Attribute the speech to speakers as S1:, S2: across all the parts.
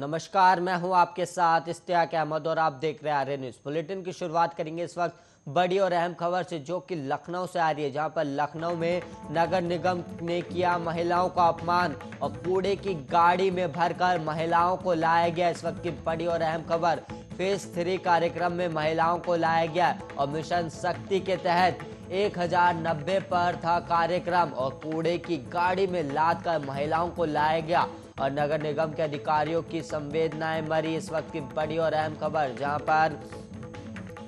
S1: नमस्कार मैं हूं आपके साथ इश्तियाक अहमद और आप देख रहे हैं आर्य न्यूज बुलेटिन की शुरुआत करेंगे इस वक्त बड़ी और अहम खबर से जो कि लखनऊ से आ रही है जहां पर लखनऊ में नगर निगम ने किया महिलाओं का अपमान और कूड़े की गाड़ी में भरकर महिलाओं को लाया गया इस वक्त की बड़ी और अहम खबर फेज थ्री कार्यक्रम में महिलाओं को लाया गया और मिशन शक्ति के तहत एक हजार नब्बे पर था कार्यक्रम और कूड़े की गाड़ी में लाद कर महिलाओं को लाया गया और नगर निगम के अधिकारियों की संवेदनाएं मरी इस वक्त की बड़ी और अहम खबर जहां पर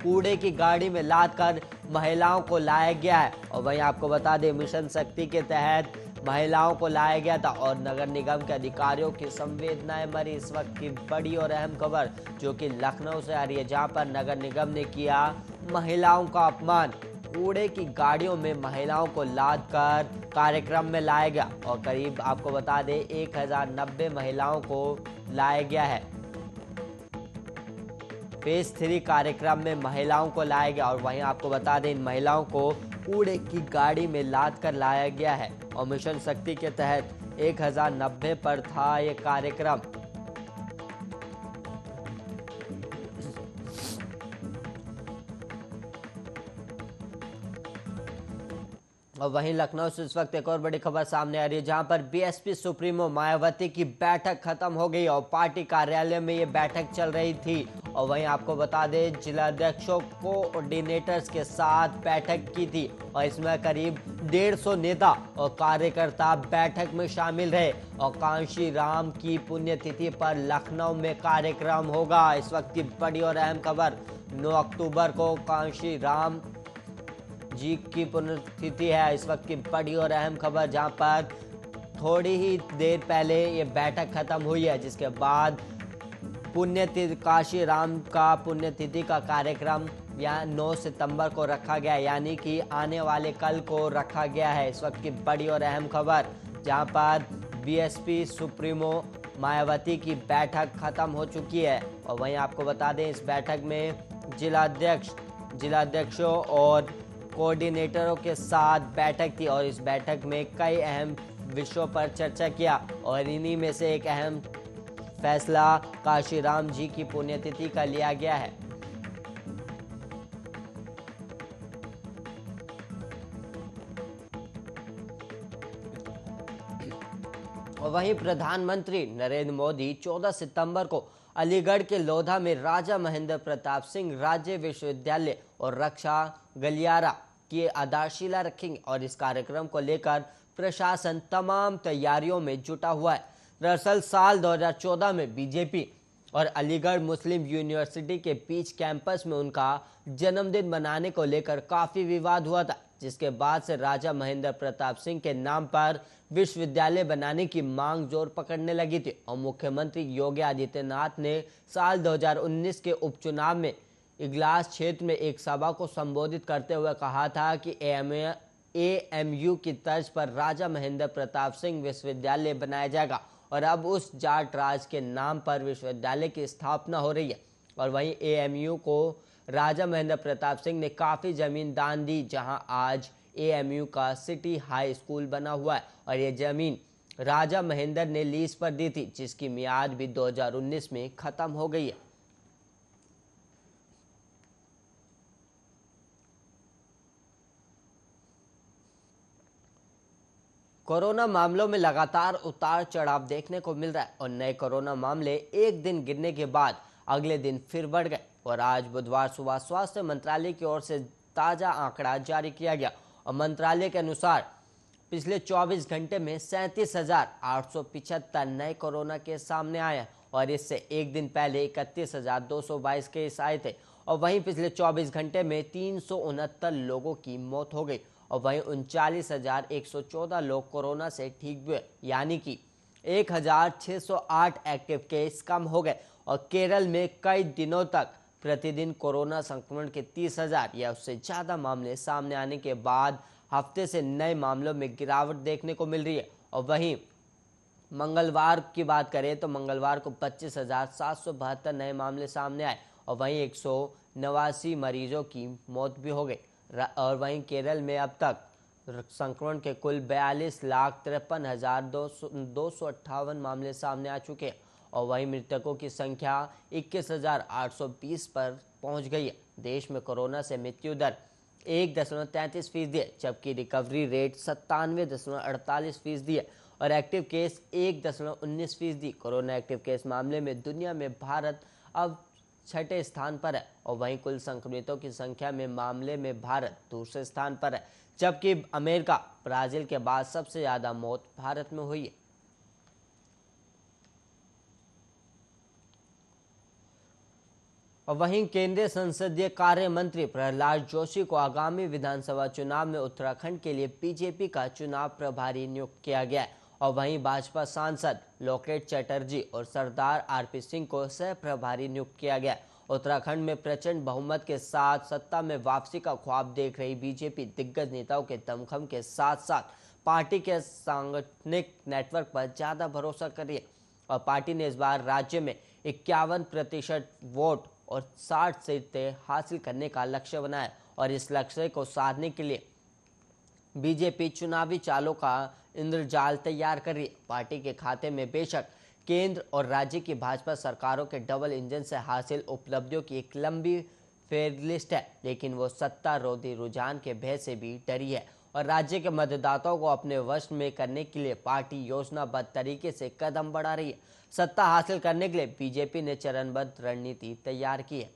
S1: कूड़े की गाड़ी में लाद कर महिलाओं को लाया गया है और वहीं आपको बता दें मिशन शक्ति के तहत महिलाओं को लाया गया था और नगर निगम के अधिकारियों की संवेदनाएं मरी इस वक्त की बड़ी और अहम खबर जो कि लखनऊ से आ रही है जहां पर नगर निगम ने किया महिलाओं का अपमान कूड़े की गाड़ियों में महिलाओं को लाद कर कार्यक्रम में लाया गया और करीब आपको बता दें एक महिलाओं को लाया गया है फेज थ्री कार्यक्रम में महिलाओं को लाया गया और वहीं आपको बता दें इन महिलाओं को कूड़े की गाड़ी में लाद कर लाया गया है और मिशन शक्ति के तहत एक पर था ये कार्यक्रम और वहीं लखनऊ से इस वक्त एक और बड़ी खबर सामने आ रही है जहां पर बीएसपी सुप्रीमो मायावती की बैठक खत्म हो गई और पार्टी कार्यालय में ये बैठक चल रही थी और वहीं आपको बता दें जिला अध्यक्षों को ऑर्डिनेटर्स के साथ बैठक की थी और इसमें करीब डेढ़ सौ नेता और कार्यकर्ता बैठक में शामिल रहे और कांशी राम की पुण्यतिथि पर लखनऊ में कार्यक्रम होगा इस वक्त की बड़ी और अहम खबर 9 अक्टूबर को कांशी राम जी की पुनर्स्थिति है इस वक्त की बड़ी और अहम खबर जहां पर थोड़ी ही देर पहले ये बैठक खत्म हुई है जिसके बाद पुण्यतिथि काशी राम का पुण्यतिथि का कार्यक्रम यहाँ 9 सितंबर को रखा गया यानी कि आने वाले कल को रखा गया है इस वक्त की बड़ी और अहम खबर जहां पर बीएसपी सुप्रीमो मायावती की बैठक खत्म हो चुकी है और वहीं आपको बता दें इस बैठक में जिलाध्यक्ष जिलाध्यक्षों और कोऑर्डिनेटरों के साथ बैठक थी और इस बैठक में कई अहम विषयों पर चर्चा किया और इन्हीं में से एक अहम फैसला काशीराम जी की पुण्यतिथि का लिया गया है और वहीं प्रधानमंत्री नरेंद्र मोदी 14 सितंबर को अलीगढ़ के लोधा में राजा महेंद्र प्रताप सिंह राज्य विश्वविद्यालय और रक्षा गलियारा की आधारशिला रखेंगे और इस कार्यक्रम को लेकर प्रशासन तमाम तैयारियों में जुटा हुआ है दरअसल साल 2014 में बीजेपी और अलीगढ़ मुस्लिम यूनिवर्सिटी के बीच कैंपस में उनका जन्मदिन मनाने को लेकर काफी विवाद हुआ था जिसके बाद से राजा महेंद्र प्रताप सिंह के नाम पर विश्वविद्यालय बनाने की मांग जोर पकड़ने लगी थी और मुख्यमंत्री योगी आदित्यनाथ ने साल 2019 के उपचुनाव में इगलास क्षेत्र में एक सभा को संबोधित करते हुए कहा था कि एम यू की तर्ज पर राजा महेंद्र प्रताप सिंह विश्वविद्यालय बनाया जाएगा और अब उस जाट राज के नाम पर विश्वविद्यालय की स्थापना हो रही है और वहीं ए एम यू को राजा महेंद्र प्रताप सिंह ने काफ़ी ज़मीन दान दी जहां आज ए एम यू का सिटी हाई स्कूल बना हुआ है और ये ज़मीन राजा महेंद्र ने लीज पर दी थी जिसकी मियाद भी 2019 में ख़त्म हो गई है कोरोना मामलों में लगातार उतार चढ़ाव देखने को मिल रहा है और नए कोरोना मामले एक दिन गिरने के बाद अगले दिन फिर बढ़ गए और आज बुधवार सुबह स्वास्थ्य मंत्रालय की ओर से ताज़ा आंकड़ा जारी किया गया और मंत्रालय के अनुसार पिछले 24 घंटे में सैंतीस नए कोरोना केस सामने आए और इससे एक दिन पहले इकतीस केस आए थे और वहीं पिछले 24 घंटे में तीन लोगों की मौत हो गई और वहीं उनचालीस हजार एक सौ चौदह लोग कोरोना से ठीक हुए यानी कि 1608 एक्टिव केस कम हो गए और केरल में कई दिनों तक प्रतिदिन कोरोना संक्रमण के 30,000 या उससे ज़्यादा मामले सामने आने के बाद हफ्ते से नए मामलों में गिरावट देखने को मिल रही है और वहीं मंगलवार की बात करें तो मंगलवार को पच्चीस नए मामले सामने आए और वहीं एक मरीजों की मौत भी हो गई और वहीं केरल में अब तक संक्रमण के कुल बयालीस लाख तिरपन हजार दो सौ दो सौ अट्ठावन मामले सामने आ चुके हैं और वहीं मृतकों की संख्या इक्कीस हजार आठ सौ बीस पर पहुंच गई है देश में कोरोना से मृत्यु दर एक दशमलव तैंतीस फीसदी है जबकि रिकवरी रेट सत्तानवे दशमलव अड़तालीस फीसदी है और एक्टिव केस एक दशमलव उन्नीस फीसदी कोरोना एक्टिव केस मामले में दुनिया में भारत अब छठे स्थान पर है और वहीं कुल संक्रमितों की संख्या में मामले में भारत दूसरे स्थान पर है जबकि अमेरिका ब्राजील के बाद सबसे ज्यादा मौत भारत में हुई है और वहीं केंद्रीय संसदीय कार्य मंत्री प्रहलाद जोशी को आगामी विधानसभा चुनाव में उत्तराखंड के लिए बीजेपी का चुनाव प्रभारी नियुक्त किया गया है और वहीं भाजपा सांसद लोकेट चटर्जी और सरदार आरपी सिंह को सह प्रभारी नियुक्त किया गया उत्तराखंड में प्रचंड बहुमत के साथ सत्ता में वापसी का ख्वाब देख रही बीजेपी दिग्गज नेताओं के दमखम के साथ साथ पार्टी के सांगठनिक नेटवर्क पर ज्यादा भरोसा कर रही है और पार्टी ने इस बार राज्य में इक्यावन प्रतिशत वोट और 60 सीटें हासिल करने का लक्ष्य बनाया और इस लक्ष्य को साधने के लिए बीजेपी चुनावी चालों का इंद्रजाल तैयार कर रही पार्टी के खाते में बेशक केंद्र और राज्य की भाजपा सरकारों के डबल इंजन से हासिल उपलब्धियों की एक लंबी फेरलिस्ट है लेकिन वो सत्ता रोधी रुझान के भय से भी डरी है और राज्य के मतदाताओं को अपने वश में करने के लिए पार्टी योजनाबद्ध तरीके से कदम बढ़ा रही है सत्ता हासिल करने के लिए बीजेपी ने चरणबद्ध रणनीति तैयार की है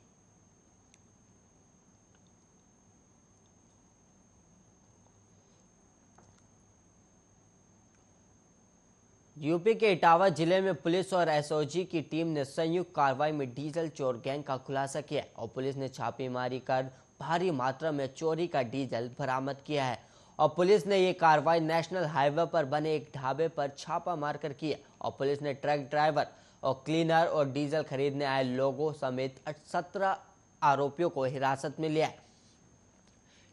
S1: यूपी के इटावा जिले में पुलिस और एसओजी की टीम ने संयुक्त कार्रवाई में डीजल चोर गैंग का खुलासा किया और पुलिस ने छापेमारी कर भारी मात्रा में चोरी का डीजल बरामद किया है और पुलिस ने ये कार्रवाई नेशनल हाईवे पर बने एक ढाबे पर छापा मारकर किया और पुलिस ने ट्रक ड्राइवर और क्लीनर और डीजल खरीदने आए लोगों समेत सत्रह आरोपियों को हिरासत में लिया है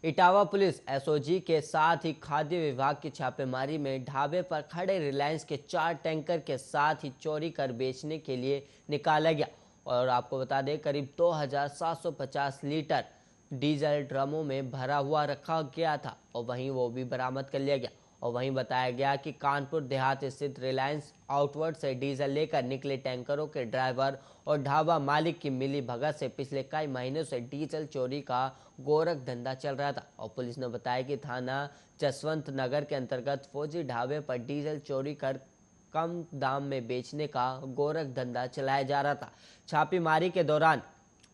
S1: इटावा पुलिस एसओजी के साथ ही खाद्य विभाग की छापेमारी में ढाबे पर खड़े रिलायंस के चार टैंकर के साथ ही चोरी कर बेचने के लिए निकाला गया और आपको बता दें करीब 2,750 लीटर डीजल ड्रमों में भरा हुआ रखा गया था और वहीं वो भी बरामद कर लिया गया और वहीं बताया गया कि कानपुर देहात स्थित रिलायंस आउटवर्ड से डीजल लेकर निकले टैंकरों के ड्राइवर और ढाबा मालिक की मिली भगत से पिछले कई महीनों से डीजल चोरी का गोरख धंधा चल रहा था और पुलिस ने बताया कि थाना जसवंत नगर के अंतर्गत फौजी ढाबे पर डीजल चोरी कर कम दाम में बेचने का गोरख धंधा चलाया जा रहा था छापेमारी के दौरान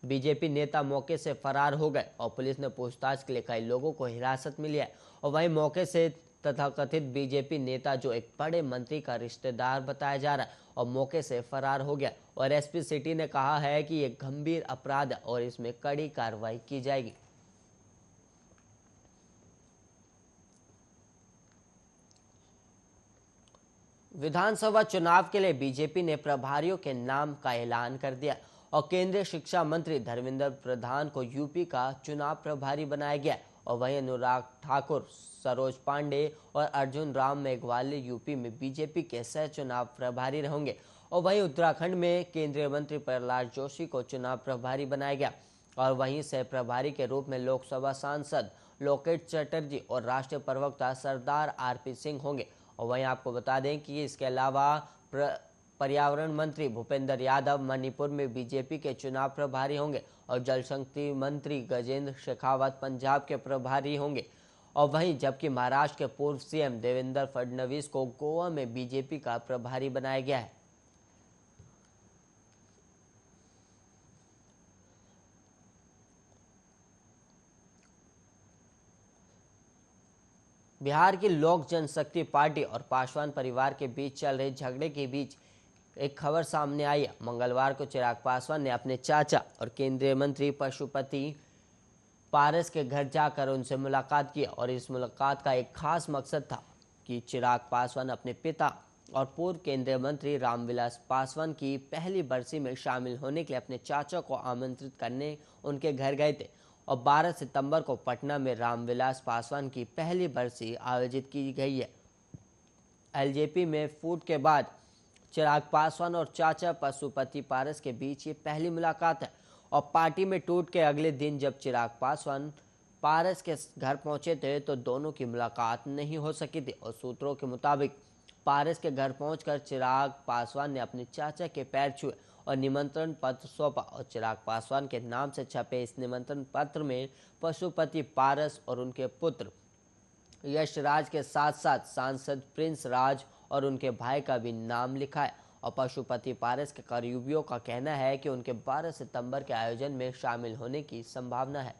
S1: बीजेपी नेता मौके से फरार हो गए और पुलिस ने पूछताछ के लिए कई लोगों को हिरासत में लिया और वहीं मौके से तथा कथित बीजेपी नेता जो एक बड़े मंत्री का रिश्तेदार बताया जा रहा है और मौके से फरार हो गया और एसपी सिटी ने कहा है कि ये गंभीर अपराध है और इसमें कड़ी कार्रवाई की जाएगी विधानसभा चुनाव के लिए बीजेपी ने प्रभारियों के नाम का ऐलान कर दिया और केंद्रीय शिक्षा मंत्री धर्मेंद्र प्रधान को यूपी का चुनाव प्रभारी बनाया गया और वहीं अनुराग ठाकुर सरोज पांडे और अर्जुन राम मेघवाल यूपी में बीजेपी के सह चुनाव प्रभारी रहेंगे और वहीं उत्तराखंड में केंद्रीय मंत्री प्रहलाद जोशी को चुनाव प्रभारी बनाया गया और वहीं सह प्रभारी के रूप में लोकसभा सांसद लोकेट चटर्जी और राष्ट्रीय प्रवक्ता सरदार आर सिंह होंगे और वहीं आपको बता दें कि इसके अलावा पर्यावरण मंत्री भूपेंद्र यादव मणिपुर में बीजेपी के चुनाव प्रभारी होंगे और जल शक्ति मंत्री गजेंद्र शेखावत पंजाब के प्रभारी होंगे और वहीं जबकि महाराष्ट्र के पूर्व सीएम देवेंद्र फडणवीस को गोवा में बीजेपी का प्रभारी बनाया गया है बिहार की लोक जनशक्ति पार्टी और पासवान परिवार के बीच चल रहे झगड़े के बीच एक खबर सामने आई मंगलवार को चिराग पासवान ने अपने चाचा और केंद्रीय मंत्री पशुपति पारस के घर जाकर उनसे मुलाकात की और इस मुलाकात का एक खास मकसद था कि चिराग पासवान अपने पिता और पूर्व केंद्रीय मंत्री रामविलास पासवान की पहली बरसी में शामिल होने के लिए अपने चाचा को आमंत्रित करने उनके घर गए थे और 12 सितंबर को पटना में रामविलास पासवान की पहली बरसी आयोजित की गई है एलजेपी में फूट के बाद चिराग पासवान और चाचा पशुपति पारस के बीच ये पहली मुलाकात है और पार्टी में टूट के अगले दिन जब चिराग पासवान पारस के घर पहुंचे थे तो दोनों की मुलाकात नहीं हो सकी थी और सूत्रों के मुताबिक पारस के घर पहुंचकर चिराग पासवान ने अपने चाचा के पैर छुए और निमंत्रण पत्र सौंपा और चिराग पासवान के नाम से छपे इस निमंत्रण पत्र में पशुपति पारस और उनके पुत्र यशराज के साथ साथ सांसद प्रिंस राज और उनके भाई का भी नाम लिखा है और पशुपति पारस के करीबियों का कहना है कि उनके 12 सितंबर के आयोजन में शामिल होने की संभावना है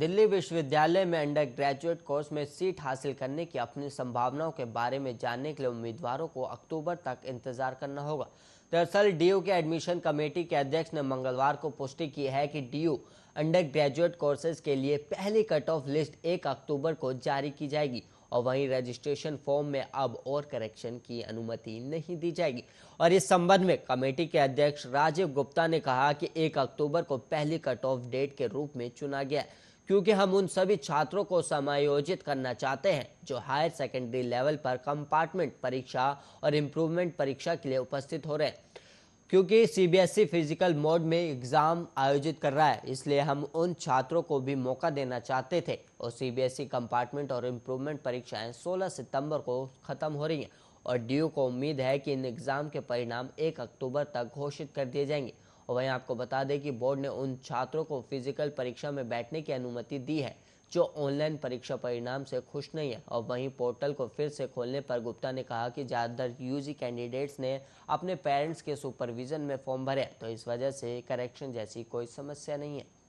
S1: दिल्ली विश्वविद्यालय में अंडर ग्रेजुएट कोर्स में सीट हासिल करने की अपनी संभावनाओं के बारे में जानने के लिए उम्मीदवारों को अक्टूबर तक इंतजार करना होगा दरअसल डी के एडमिशन कमेटी के अध्यक्ष ने मंगलवार को पुष्टि की है कि यू अंडर ग्रेजुएट कोर्सेज के लिए पहली कट ऑफ लिस्ट एक अक्टूबर को जारी की जाएगी और वहीं रजिस्ट्रेशन फॉर्म में अब और करेक्शन की अनुमति नहीं दी जाएगी और इस संबंध में कमेटी के अध्यक्ष राजीव गुप्ता ने कहा कि एक अक्टूबर को पहली कट ऑफ डेट के रूप में चुना गया है क्योंकि हम उन सभी छात्रों को समायोजित करना चाहते हैं जो हायर सेकेंडरी लेवल पर कंपार्टमेंट परीक्षा और इम्प्रूवमेंट परीक्षा के लिए उपस्थित हो रहे हैं क्योंकि सीबीएसई फिजिकल मोड में एग्ज़ाम आयोजित कर रहा है इसलिए हम उन छात्रों को भी मौका देना चाहते थे और सीबीएसई e कंपार्टमेंट और इम्प्रूवमेंट परीक्षाएं 16 सितंबर को ख़त्म हो रही हैं और डी को उम्मीद है कि इन एग्ज़ाम के परिणाम 1 अक्टूबर तक घोषित कर दिए जाएंगे और वहीं आपको बता दें कि बोर्ड ने उन छात्रों को फिजिकल परीक्षा में बैठने की अनुमति दी है जो ऑनलाइन परीक्षा परिणाम से खुश नहीं है और वहीं पोर्टल को फिर से खोलने पर गुप्ता ने कहा कि ज़्यादातर यूजी कैंडिडेट्स ने अपने पेरेंट्स के सुपरविजन में फॉर्म भरे तो इस वजह से करेक्शन जैसी कोई समस्या नहीं है